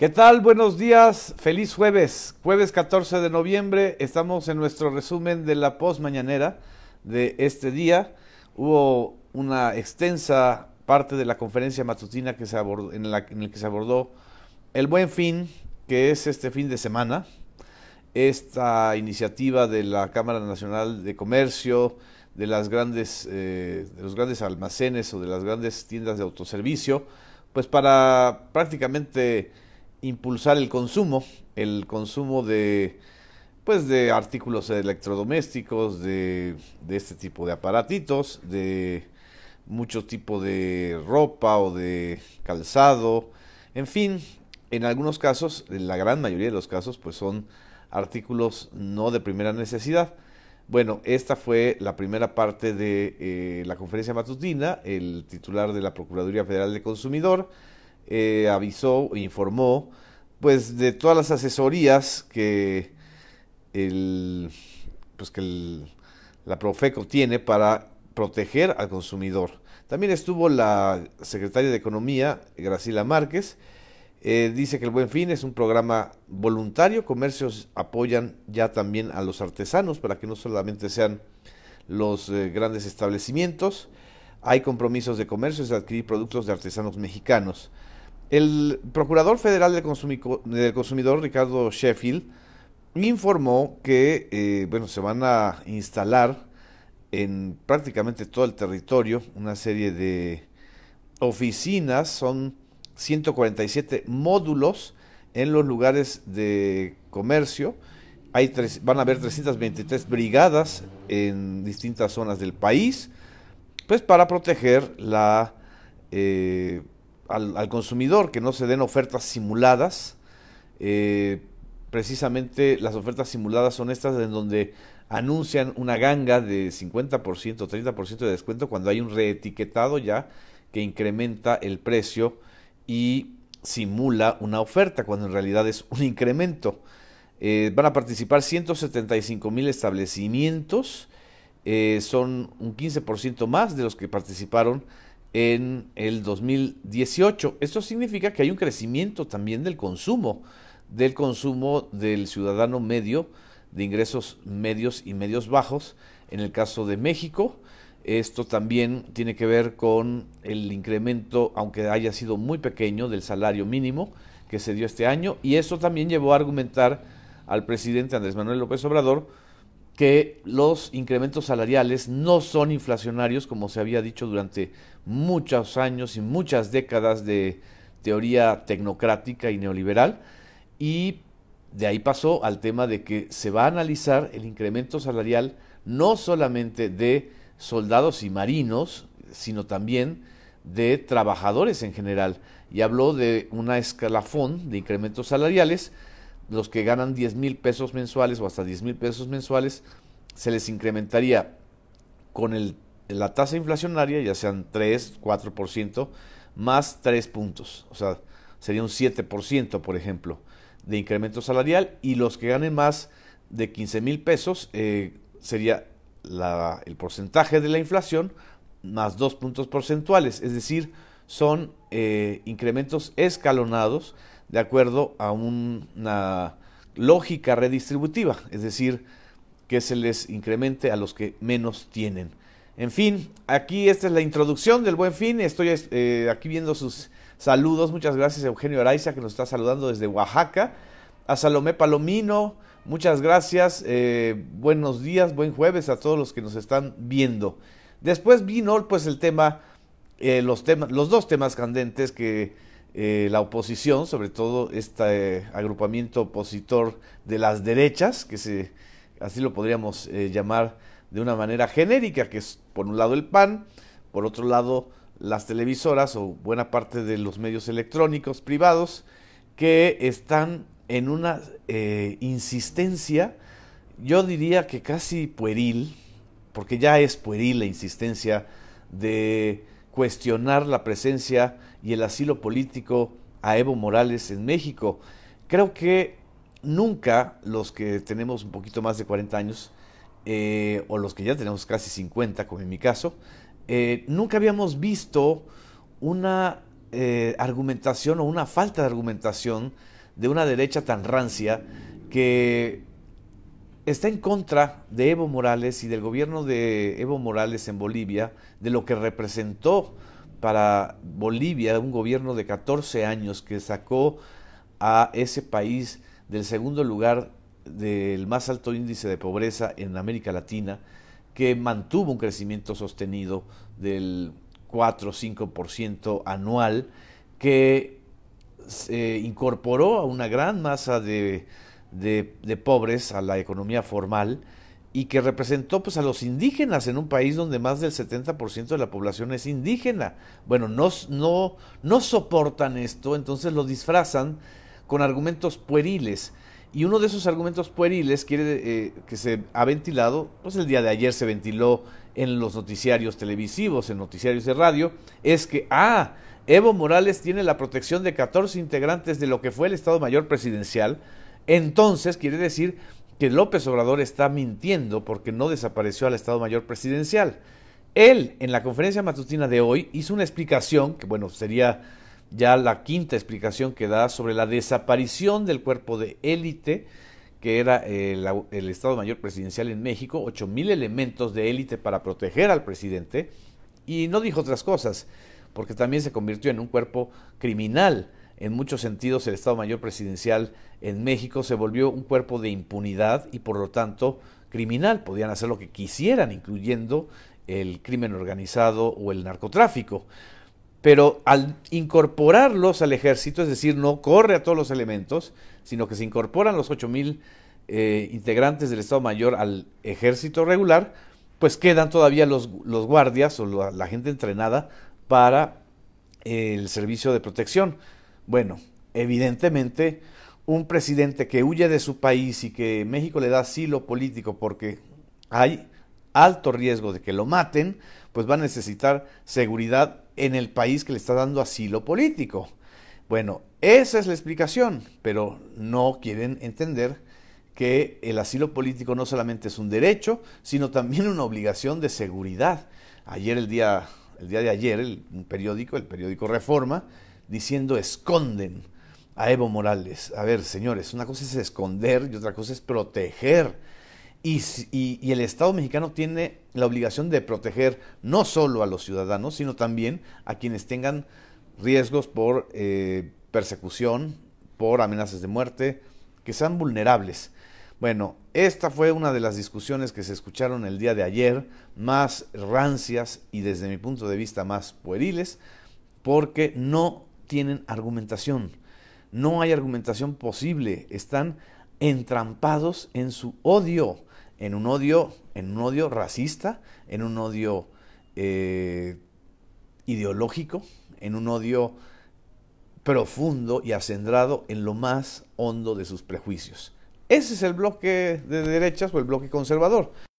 ¿Qué tal? Buenos días, feliz jueves, jueves 14 de noviembre, estamos en nuestro resumen de la postmañanera de este día. Hubo una extensa parte de la conferencia matutina que se abordó, en, la, en el que se abordó el buen fin, que es este fin de semana, esta iniciativa de la Cámara Nacional de Comercio, de, las grandes, eh, de los grandes almacenes o de las grandes tiendas de autoservicio, pues para prácticamente impulsar el consumo, el consumo de pues de artículos electrodomésticos, de, de este tipo de aparatitos, de mucho tipo de ropa o de calzado, en fin, en algunos casos, en la gran mayoría de los casos, pues son artículos no de primera necesidad. Bueno, esta fue la primera parte de eh, la conferencia matutina, el titular de la Procuraduría Federal de Consumidor, eh, avisó, informó, pues de todas las asesorías que el, pues que el, la Profeco tiene para proteger al consumidor. También estuvo la secretaria de Economía, Gracila Márquez, eh, dice que el Buen Fin es un programa voluntario, comercios apoyan ya también a los artesanos para que no solamente sean los eh, grandes establecimientos, hay compromisos de comercios de adquirir productos de artesanos mexicanos. El Procurador Federal del, Consumidor, Ricardo Sheffield, informó que eh, bueno, se van a instalar en prácticamente todo el territorio una serie de oficinas, son 147 módulos en los lugares de comercio. Hay tres, van a haber 323 brigadas en distintas zonas del país, pues para proteger la eh, al, consumidor, que no se den ofertas simuladas. Eh, precisamente las ofertas simuladas son estas en donde anuncian una ganga de 50%, 30% de descuento cuando hay un reetiquetado ya que incrementa el precio y simula una oferta cuando en realidad es un incremento. Eh, van a participar 175 mil establecimientos, eh, son un 15% más de los que participaron en el 2018. Esto significa que hay un crecimiento también del consumo, del consumo del ciudadano medio, de ingresos medios y medios bajos, en el caso de México. Esto también tiene que ver con el incremento, aunque haya sido muy pequeño, del salario mínimo que se dio este año. Y esto también llevó a argumentar al presidente Andrés Manuel López Obrador que los incrementos salariales no son inflacionarios, como se había dicho durante muchos años y muchas décadas de teoría tecnocrática y neoliberal, y de ahí pasó al tema de que se va a analizar el incremento salarial no solamente de soldados y marinos, sino también de trabajadores en general. Y habló de una escalafón de incrementos salariales los que ganan 10 mil pesos mensuales o hasta 10 mil pesos mensuales, se les incrementaría con el, la tasa inflacionaria, ya sean 3, 4%, más 3 puntos. O sea, sería un 7%, por ejemplo, de incremento salarial. Y los que ganen más de 15 mil pesos eh, sería el porcentaje de la inflación más 2 puntos porcentuales. Es decir, son eh, incrementos escalonados de acuerdo a una lógica redistributiva, es decir, que se les incremente a los que menos tienen. En fin, aquí esta es la introducción del buen fin. Estoy eh, aquí viendo sus saludos. Muchas gracias, Eugenio Araiza, que nos está saludando desde Oaxaca. A Salomé Palomino, muchas gracias. Eh, buenos días, buen jueves a todos los que nos están viendo. Después vino pues el tema eh, los, los dos temas candentes que eh, la oposición, sobre todo este eh, agrupamiento opositor de las derechas, que se, así lo podríamos llamar de una manera genérica, que es por un lado el PAN, por otro lado las televisoras o buena parte de los medios electrónicos privados, que están en una insistencia, yo diría que casi pueril, porque ya es pueril la insistencia de cuestionar la presencia y el asilo político a Evo Morales en México. Creo que nunca los que tenemos un poquito más de 40 años, eh, o los que ya tenemos casi 50, como en mi caso, eh, nunca habíamos visto una eh, argumentación o una falta de argumentación de una derecha tan rancia que está en contra de Evo Morales y del gobierno de Evo Morales en Bolivia, de lo que representó para Bolivia un gobierno de 14 años que sacó a ese país del segundo lugar del más alto índice de pobreza en América Latina, que mantuvo un crecimiento sostenido del 4 o 5% anual, que se incorporó a una gran masa de de, pobres a la economía formal y que representó pues a los indígenas en un país donde más del 70% de la población es indígena. Bueno, no, no, no soportan esto, entonces lo disfrazan con argumentos pueriles. Y uno de esos argumentos pueriles quiere, eh, que se ha ventilado, pues el día de ayer se ventiló en los noticiarios televisivos, en noticiarios de radio, es que, ah, Evo Morales tiene la protección de 14 integrantes de lo que fue el Estado Mayor Presidencial, entonces quiere decir que López Obrador está mintiendo porque no desapareció al Estado Mayor Presidencial. Él, en la conferencia matutina de hoy, hizo una explicación, que bueno, sería ya la quinta explicación que da sobre la desaparición del cuerpo de élite, que era eh, el, Estado Mayor Presidencial en México, 8.000 elementos de élite para proteger al presidente, y no dijo otras cosas, porque también se convirtió en un cuerpo criminal en muchos sentidos, el Estado Mayor Presidencial en México se volvió un cuerpo de impunidad y por lo tanto criminal. Podían hacer lo que quisieran, incluyendo el crimen organizado o el narcotráfico. Pero al incorporarlos al ejército, es decir, no corre a todos los elementos, sino que se incorporan los 8.000 eh, integrantes del Estado Mayor al ejército regular, pues quedan todavía los, los guardias o la gente entrenada para el servicio de protección. Bueno, evidentemente un presidente que huye de su país y que México le da asilo político porque hay alto riesgo de que lo maten, pues va a necesitar seguridad en el país que le está dando asilo político. Bueno, esa es la explicación, pero no quieren entender que el asilo político no solamente es un derecho, sino también una obligación de seguridad. Ayer, el día, el día de ayer, el periódico, el periódico Reforma, diciendo esconden a Evo Morales. A ver, señores, una cosa es esconder y otra cosa es proteger. Y, y, el Estado mexicano tiene la obligación de proteger no solo a los ciudadanos, sino también a quienes tengan riesgos por eh, persecución, por amenazas de muerte, que sean vulnerables. Bueno, esta fue una de las discusiones que se escucharon el día de ayer, más rancias y desde mi punto de vista más pueriles, porque no tienen argumentación. No hay argumentación posible. Están entrampados en su odio, en un odio, en un odio racista, en un odio eh, ideológico, en un odio profundo y acendrado en lo más hondo de sus prejuicios. Ese es el bloque de derechas o el bloque conservador.